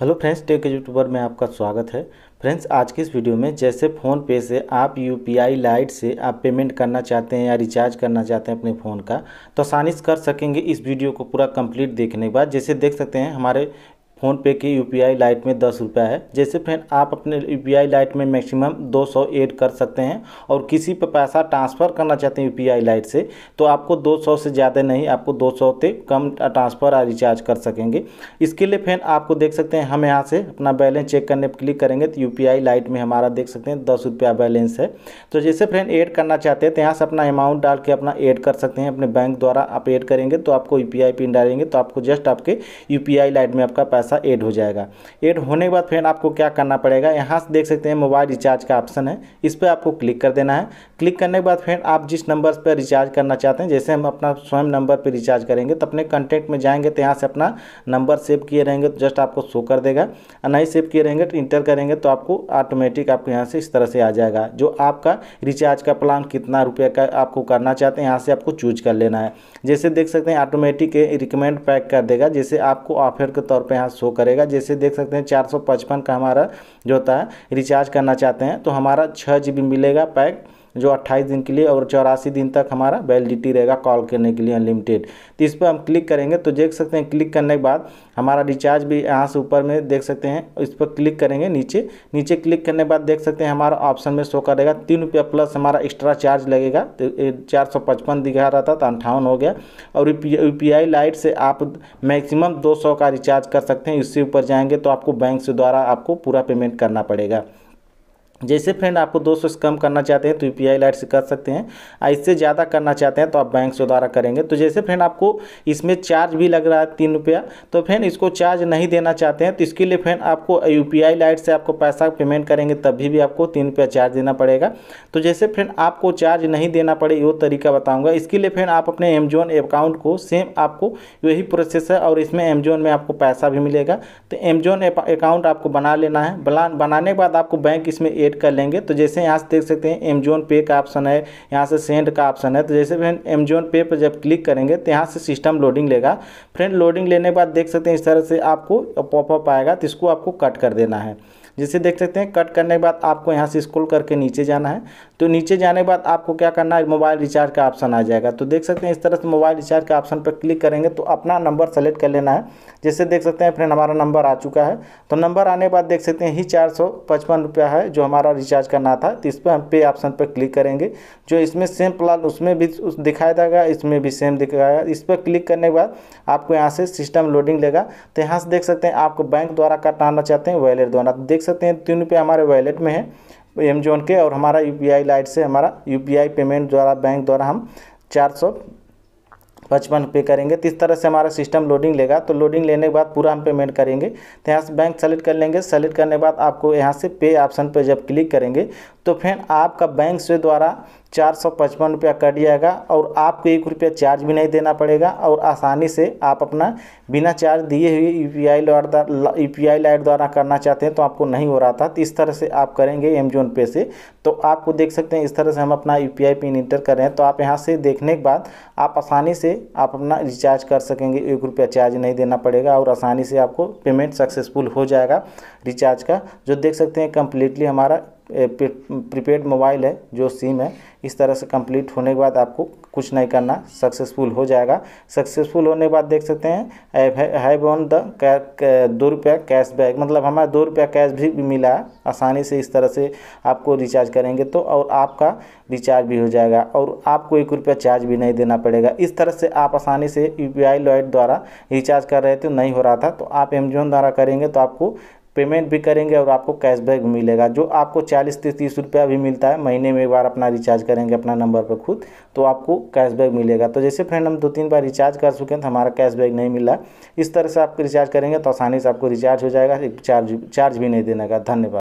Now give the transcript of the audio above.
hello friends tech YouTuber में आपका स्वागत है फ्रेंड्स आज की इस वीडियो में जैसे फ़ोन पे से आप यू पी आई लाइट से आप पेमेंट करना चाहते हैं या रिचार्ज करना चाहते हैं अपने फ़ोन का तो आसानी से कर सकेंगे इस वीडियो को पूरा कंप्लीट देखने के बाद जैसे देख सकते हैं हमारे फ़ोन पे की यू पी आई लाइट में दस रुपया है जैसे फ्रेंड आप अपने यू पी आई लाइट में मैक्सिमम दो सौ ऐड कर सकते हैं और किसी पर पैसा ट्रांसफ़र करना चाहते हैं यू पी आई लाइट से तो आपको दो सौ से ज़्यादा नहीं आपको दो सौ से कम ट्रांसफ़र और रिचार्ज कर सकेंगे इसके लिए फ्रेंड आपको देख सकते हैं हम यहाँ से अपना बैलेंस चेक करने के क्लिक करेंगे तो यू पी आई लाइट में हमारा देख सकते हैं दस रुपया बैलेंस है तो जैसे फ्रेंड एड करना चाहते हैं तो यहाँ से अपना अमाउंट डाल के अपना एड कर सकते हैं अपने बैंक द्वारा आप एड करेंगे तो आपको यू पी आई पिन डालेंगे तो आपको जस्ट आपके यू पी आई लाइट में आपका पैसा सा ऐड हो जाएगा ऐड होने के बाद फ्रेंड आपको क्या करना पड़ेगा यहाँ से देख सकते हैं मोबाइल रिचार्ज का ऑप्शन है इस पर आपको क्लिक कर देना है क्लिक करने के बाद फ्रेंड आप जिस नंबर पर रिचार्ज करना चाहते हैं जैसे हम अपना स्वयं नंबर पर रिचार्ज करेंगे तो अपने कंटेंट में जाएंगे तो यहाँ से अपना नंबर सेव किए रहेंगे तो जस्ट आपको शो कर देगा और नहीं सेव किए रहेंगे तो इंटर करेंगे तो आपको ऑटोमेटिक आपको यहाँ से इस तरह से आ जाएगा जो आपका रिचार्ज का प्लान कितना रुपये का आपको करना चाहते हैं यहाँ से आपको चूज कर लेना है जैसे देख सकते हैं ऑटोमेटिक रिकमेंड पैक कर देगा जैसे आपको ऑफर के तौर पर यहाँ शो करेगा जैसे देख सकते हैं चार का हमारा जो होता है रिचार्ज करना चाहते हैं तो हमारा छः मिलेगा पैक जो अट्ठाईस दिन के लिए और चौरासी दिन तक हमारा वैलिडिटी रहेगा कॉल करने के लिए अनलिमिटेड तो इस पर हम क्लिक करेंगे तो देख सकते हैं क्लिक करने के बाद हमारा रिचार्ज भी यहाँ से ऊपर में देख सकते हैं इस पर क्लिक करेंगे नीचे नीचे क्लिक करने के बाद देख सकते हैं हमारा ऑप्शन में शो करेगा तीन रुपया प्लस हमारा एक्स्ट्रा चार्ज लगेगा तो चार सौ पचपन दिखा रहा था तो अंठावन हो गया और यू पी आई लाइट से आप मैक्सिमम दो सौ का रिचार्ज कर सकते हैं इससे ऊपर जाएंगे तो आपको बैंक से द्वारा आपको पूरा पेमेंट करना पड़ेगा जैसे फ्रेंड आपको दो सौ से कम करना चाहते हैं तो यू पी आई लाइट से कर सकते हैं और इससे ज़्यादा करना चाहते हैं तो आप बैंक से द्वारा करेंगे तो जैसे फ्रेंड आपको इसमें चार्ज भी लग रहा है तीन रुपया तो फ्रेंड इसको चार्ज नहीं देना चाहते हैं तो इसके लिए फ्रेंड आपको यू पी आई लाइट से आपको पैसा पेमेंट करेंगे तभी भी आपको तीन रुपया चार्ज देना पड़ेगा तो जैसे फ्रेंड आपको चार्ज नहीं देना पड़े वो तरीका बताऊँगा इसके लिए फ्रेंड आप अपने अमेजोन अकाउंट को सेम आपको यही प्रोसेस है और इसमें अमेजोन में आपको पैसा भी मिलेगा तो अमेजोन अकाउंट आपको बना लेना है बनाने के बाद आपको बैंक इसमें एड सेट कर लेंगे तो जैसे यहाँ से देख सकते हैं एमजोन पे का ऑप्शन है यहाँ से सेंड का ऑप्शन है तो जैसे फ्रेंड एमजोन पे पर जब क्लिक करेंगे तो यहाँ से सिस्टम लोडिंग लेगा फ्रेंड लोडिंग लेने के बाद देख सकते हैं इस तरह से आपको पॉपअप आएगा तो इसको आपको कट कर देना है जिसे देख सकते हैं कट करने के बाद आपको यहाँ से स्क्रोल करके नीचे जाना है तो नीचे जाने के बाद आपको क्या करना है मोबाइल रिचार्ज का ऑप्शन आ जाएगा तो देख सकते हैं इस तरह से मोबाइल रिचार्ज के ऑप्शन पर क्लिक करेंगे तो अपना नंबर सेलेक्ट कर लेना है जैसे देख सकते हैं फ्रेंड हमारा नंबर आ चुका है तो नंबर आने के बाद देख सकते हैं ही चार सौ पचपन रुपया है जो हमारा रिचार्ज करना था तो इस पर हम पे ऑप्शन पर क्लिक करेंगे जो इसमें सेम प्लान उसमें भी दिखाया जाएगा इसमें भी सेम दिखाएगा इस पर क्लिक करने के बाद आपको यहाँ से सिस्टम लोडिंग लेगा तो यहाँ से देख सकते हैं आपको बैंक द्वारा कटाना चाहते हैं वैलेट द्वारा तो देख देख सकते हैं तीन रुपये हमारे वैलेट में है एमजोन के और हमारा यू पी लाइट से हमारा यू पेमेंट द्वारा बैंक द्वारा हम चार पचपन रुपये करेंगे तो इस तरह से हमारा सिस्टम लोडिंग लेगा तो लोडिंग लेने के बाद पूरा हम पेमेंट करेंगे तो यहाँ से बैंक सेलेक्ट कर लेंगे सेलेक्ट करने के बाद आपको यहाँ से पे ऑप्शन पर जब क्लिक करेंगे तो फिर आपका बैंक से द्वारा चार सौ पचपन रुपया कट जाएगा और आपको एक रुपया चार्ज भी नहीं देना पड़ेगा और आसानी से आप अपना बिना चार्ज दिए हुए U P I U P I lite द्वारा करना चाहते हैं तो आपको नहीं हो रहा था तो इस तरह से आप करेंगे एमजोन पे से तो आपको देख सकते हैं इस तरह से हम अपना U P I pin enter कर रहे हैं तो आप यहाँ से देखने के बाद आप आसानी से आप अपना रिचार्ज कर सकेंगे एक रुपया चार्ज नहीं देना पड़ेगा और आसानी से आपको पेमेंट सक्सेसफुल हो जाएगा रिचार्ज का जो देख सकते हैं कम्प्लीटली हमारा प्रीपेड मोबाइल है जो सिम है इस तरह से कंप्लीट होने के बाद आपको कुछ नहीं करना सक्सेसफुल हो जाएगा सक्सेसफुल होने के बाद देख सकते हैं हैव ऑन द दो रुपया कैशबैक मतलब हमारा दो रुपया कैश भी मिला आसानी से इस तरह से आपको रिचार्ज करेंगे तो और आपका रिचार्ज भी हो जाएगा और आपको एक रुपया चार्ज भी नहीं देना पड़ेगा इस तरह से आप आसानी से यू पी द्वारा रिचार्ज कर रहे थे नहीं हो रहा था तो आप एमजोन द्वारा करेंगे तो आपको पेमेंट भी करेंगे और आपको कैशबैक मिलेगा जो आपको चालीस से तीस रुपया भी मिलता है महीने में एक बार अपना रिचार्ज करेंगे अपना नंबर पर खुद तो आपको कैशबैक मिलेगा तो जैसे फ्रेंड हम दो तीन बार रिचार्ज कर चुके हैं तो हमारा कैशबैक नहीं मिला इस तरह से आप रिचार्ज करेंगे तो आसानी से आपको रिचार्ज हो जाएगा चार्ज चार्ज भी नहीं देने का धन्यवाद